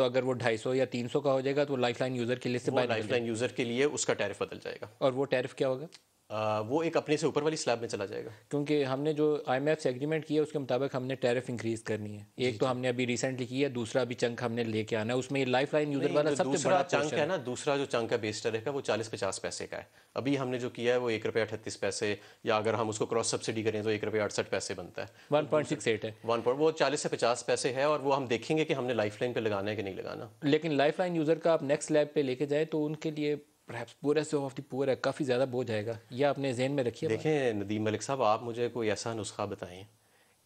तो अगर वो सौ या सौ का हो जाएगा तो लाइफ लाइन यूजर के लिए लाइफ लाइन यूजर के लिए उसका टैरिफ बदल जाएगा और वो टैरिफ क्या होगा वो एक अपने से ऊपर वाली स्लैब में चला जाएगा क्योंकि हमने जो आई से एग्रीमेंट किया है उसके मुताबिक हमने टैरिफ इंक्रीज करनी है एक तो हमने अभी रिसेंटली किया है दूसरा अभी चंक हमने लेके आना है उसमें लाइफ लाइन यूजर वाला सबसे बड़ा चंक है ना दूसरा जो चंक है बेस्टर है वो चालीस पचास पैसे का है अभी हमने जो किया है वो एक रुपये अठतीस पैसे या अगर हम उसको क्रॉस सब्सिडी करें तो एक रुपये अड़सठ पैसे बनता है वन पॉइंट सिक्स एट है वन पॉइंट वो चालीस से पचास पैसे है और वो हम देखेंगे कि हमने लाइफ लाइन पर लगाना है कि नहीं लगाना लेकिन लाइफ लाइन यूजर का आप नेक्स्ट स्लैब पर लेके जाए तो उनके लिए परहैप्स पोरेस्ट ऑफ द है काफ़ी ज़्यादा बोझ आएगा यह आपने जहन में रखिए देखें नदीम मलिक साहब आप मुझे कोई ऐसा नुस्खा बताएं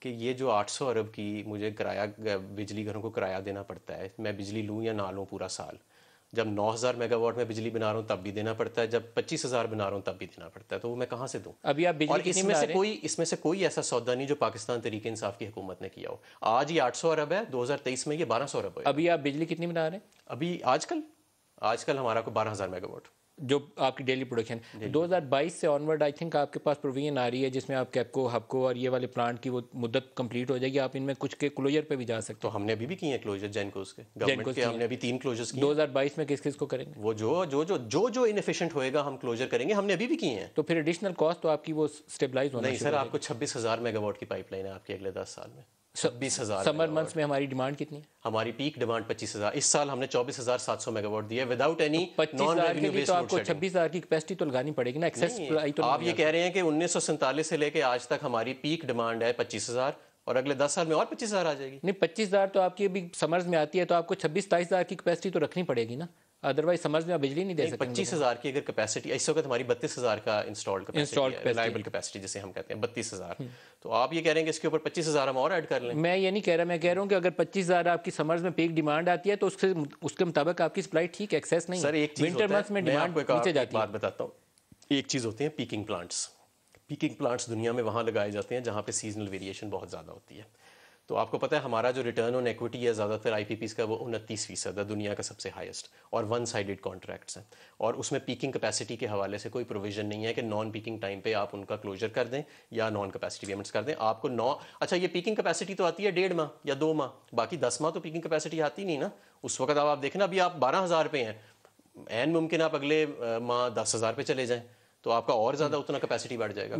कि ये जो 800 अरब की मुझे किराया बिजली घरों को किराया देना पड़ता है मैं बिजली लूँ या ना लूँ पूरा साल जब 9000 मेगावाट में बिजली बना रहा हूँ तब भी देना पड़ता है जब 25000 बना रहा हूँ तब भी देना पड़ता है तो वो मैं कहाँ से दूँ अभी आप बिजली इसमें से कोई इसमें से कोई ऐसा सौदा नहीं जो पाकिस्तान तरीके इंसाफ की हुकूमत ने किया हो आज ये 800 अरब है 2023 में ये 1200 अरब है अभी आप बिजली कितनी बना रहे हैं अभी आजकल आजकल हमारा को बारह हज़ार मेगावाट जो आपकी डेली प्रोडक्शन 2022 से ऑनवर्ड आई थिंक आपके पास प्रोविजन आ रही है जिसमें आप कैपको हबको और ये वाले प्लांट की वो मुद्दत कंप्लीट हो जाएगी आप इनमें कुछ के क्लोजर पे भी जा सकते तो हमने अभी भी किए हैं क्लोजर जैन के उसके के हमने अभी तीन क्लोजर्स किए 2022 में किस किस को करेंगे वो जो जो जो जो जो इनफिशियंट होएगा हम क्लोजर करेंगे हमने अभी भी किए हैं तो फिर एडिशनल कॉस्ट तो आपकी वो स्टेबलाइज होना नहीं सर आपको छब्बीस मेगावाट की पाइपलाइन है आपके अगले दस साल में बीस हज़ार समर मंथ में हमारी डिमांड कितनी है हमारी पीक डिमांड पच्चीस हज़ार इस साल हमने चौबीस हज़ार सात सौ मेगावॉट दिया विदाउट एनी नॉन आपको छब्बीस हज़ार की कैपेसिटी तो लगानी पड़ेगी ना एक्सेस तो आप ये कह रहे हैं कि उन्नीस से लेकर आज तक हमारी पीक डिमांड है पच्चीस हज़ार और अगले दस साल में और पच्चीस हज़ार आ जाएगी नहीं पच्चीस हज़ार तो आपकी अभी समर्स में आती है तो आपको छब्बीस सताईस हज़ार की कैपेसिटी तो रखनी पड़ेगी ना अदरवाइज समझ में आप बिजली नहीं दे सकते पच्चीस हज़ार की अगर कैपेसिटी इस वक्त हमारी बत्तीस हज़ार का इंस्टॉल इंस्टॉल्ड कैपेसिटी जिसे हम कहते हैं बत्तीस हज़ार हम्म। तो आप ये कह रहे हैं कि इसके ऊपर पच्चीस हज़ार हम और ऐड कर लें मैं ये नहीं कह रहा मैं कह रहा हूँ कि अगर पच्चीस हज़ार आपकी समर्स में पीक डिमांड आती है तो उसके उसके मुताबिक आपकी सप्लाई ठीक एक्सेस नहीं सर एक विंटर मंथ में डिमांड जाती बात बताता हूँ एक चीज़ होती है पीकिंग प्लांट्स पीकिंग प्लांट्स दुनिया में वहाँ लगाए जाते हैं जहाँ पे सीजनल वेरिएशन बहुत ज़्यादा होती है तो आपको पता है हमारा जो रिटर्न ऑन एक्विटी है ज़्यादातर आई का वो उनतीस फीसद है दुनिया का सबसे हाईएस्ट और वन साइडेड कॉन्ट्रैक्ट्स हैं और उसमें पीकिंग कैपेसिटी के हवाले से कोई प्रोविजन नहीं है कि नॉन पीकिंग टाइम पे आप उनका क्लोजर कर दें या नॉन कैपेसिटी पेमेंट्स कर दें आपको नौ अच्छा ये पीकिंग कैपेसिटी तो आती है डेढ़ माह या दो माह बाकी दस माह तो पीकिंग कैपेसिटी आती नहीं ना उस वक्त अब आप देखना अभी आप बारह हज़ार पे हैं एन मुमकिन आप अगले माह दस हज़ार पे चले जाएँ तो आपका और ज़्यादा हम्म। उतना कैपेसिटी बढ़ जाएगा